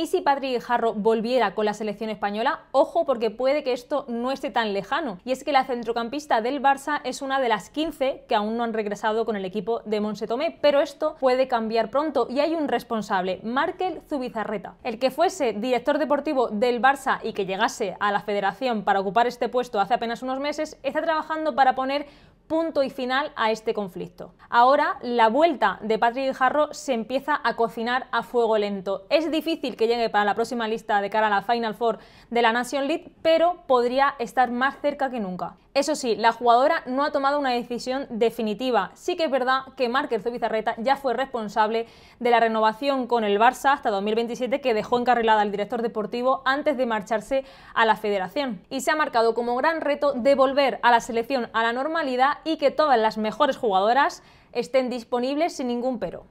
Y si Patrick Jarro volviera con la selección española, ojo porque puede que esto no esté tan lejano. Y es que la centrocampista del Barça es una de las 15 que aún no han regresado con el equipo de Monse Tomé, pero esto puede cambiar pronto y hay un responsable, Markel Zubizarreta. El que fuese director deportivo del Barça y que llegase a la federación para ocupar este puesto hace apenas unos meses, está trabajando para poner punto y final a este conflicto. Ahora la vuelta de Patrick Jarro se empieza a cocinar a fuego lento. Es difícil que llegue para la próxima lista de cara a la Final Four de la Nation League, pero podría estar más cerca que nunca. Eso sí, la jugadora no ha tomado una decisión definitiva. Sí que es verdad que Márquez Zubizarreta ya fue responsable de la renovación con el Barça hasta 2027 que dejó encarrilada al director deportivo antes de marcharse a la federación. Y se ha marcado como gran reto devolver a la selección a la normalidad y que todas las mejores jugadoras estén disponibles sin ningún pero.